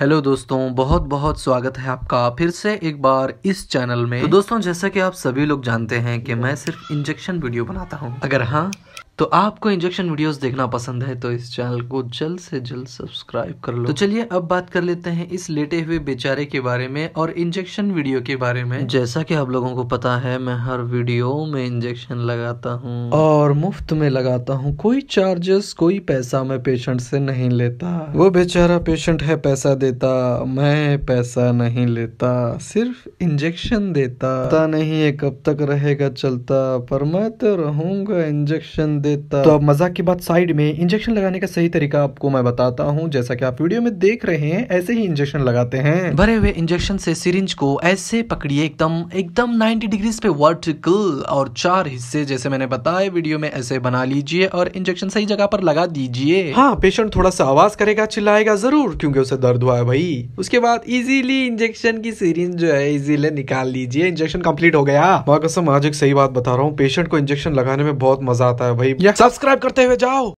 hello दोस्तों बहुत बहुत स्वागत है आपका फिर से एक बार इस चैनल में तो दोस्तों जैसा कि आप सभी लोग जानते हैं कि मैं सिर्फ इंजेक्शन वीडियो बनाता हूं अगर हाँ तो आपको इंजेक्शन वीडियोस देखना पसंद है तो इस चैनल को जल्द से जल्द सब्सक्राइब कर लो तो चलिए अब बात कर लेते हैं इस लेटे हुए बेचारे के बारे में और इंजेक्शन वीडियो के बारे में जैसा कि आप लोगों को पता है मैं हर वीडियो में इंजेक्शन लगाता हूँ और मुफ्त में लगाता हूँ कोई चार्जेस कोई पैसा मैं पेशेंट से नहीं लेता वो बेचारा पेशेंट है पैसा देता मैं पैसा नहीं लेता सिर्फ इंजेक्शन देता पता नहीं है कब तक रहेगा चलता पर मैं तो रहूंगा इंजेक्शन देता तो मजाक की बात साइड में इंजेक्शन लगाने का सही तरीका आपको मैं बताता हूँ जैसा की आप वीडियो में देख रहे हैं ऐसे ही इंजेक्शन लगाते हैं भरे हुए इंजेक्शन से सिरिंज को ऐसे पकड़िए एकदम एकदम 90 डिग्रीज पे वर्टिकल और चार हिस्से जैसे मैंने बताया वीडियो में ऐसे बना लीजिए और इंजेक्शन सही जगह पर लगा दीजिए हाँ पेशेंट थोड़ा सा आवाज करेगा चिल्लाएगा जरूर क्योंकि उसे दर्द हुआ है भाई उसके बाद इजीली इंजेक्शन की सीरिंज जो है इजीली निकाल लीजिए इंजेक्शन कंप्लीट हो गया आज एक सही बात बता रहा हूँ पेशेंट को इंजेक्शन लगाने में बहुत मजा आता है भाई सब्सक्राइब करते हुए जाओ